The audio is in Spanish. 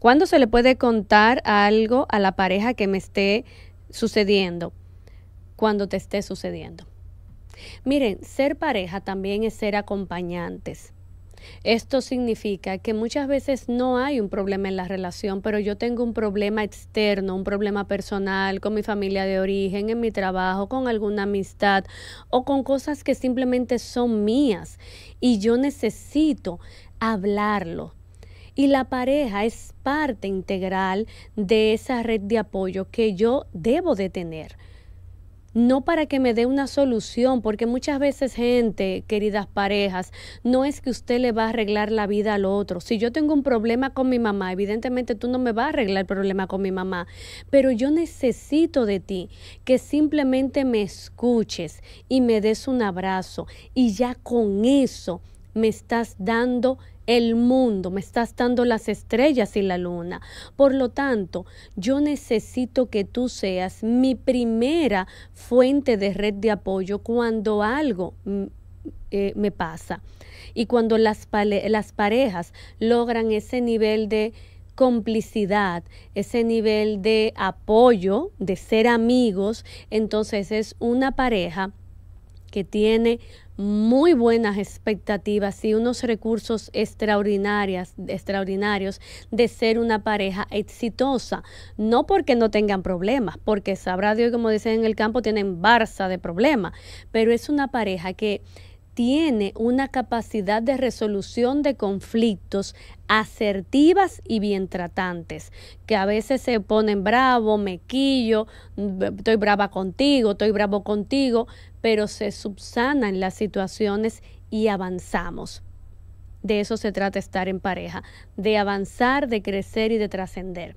¿Cuándo se le puede contar algo a la pareja que me esté sucediendo? Cuando te esté sucediendo. Miren, ser pareja también es ser acompañantes. Esto significa que muchas veces no hay un problema en la relación, pero yo tengo un problema externo, un problema personal con mi familia de origen, en mi trabajo, con alguna amistad o con cosas que simplemente son mías y yo necesito hablarlo, y la pareja es parte integral de esa red de apoyo que yo debo de tener. No para que me dé una solución, porque muchas veces gente, queridas parejas, no es que usted le va a arreglar la vida al otro. Si yo tengo un problema con mi mamá, evidentemente tú no me vas a arreglar el problema con mi mamá, pero yo necesito de ti que simplemente me escuches y me des un abrazo y ya con eso me estás dando el mundo, me estás dando las estrellas y la luna. Por lo tanto, yo necesito que tú seas mi primera fuente de red de apoyo cuando algo mm, eh, me pasa. Y cuando las parejas logran ese nivel de complicidad, ese nivel de apoyo, de ser amigos, entonces es una pareja que tiene muy buenas expectativas y unos recursos extraordinarias, extraordinarios de ser una pareja exitosa. No porque no tengan problemas, porque sabrá Dios, como dicen en el campo, tienen barza de problemas, pero es una pareja que tiene una capacidad de resolución de conflictos asertivas y bien tratantes, que a veces se ponen bravo, mequillo, mm, estoy brava contigo, estoy bravo contigo, pero se subsanan las situaciones y avanzamos. De eso se trata estar en pareja, de avanzar, de crecer y de trascender.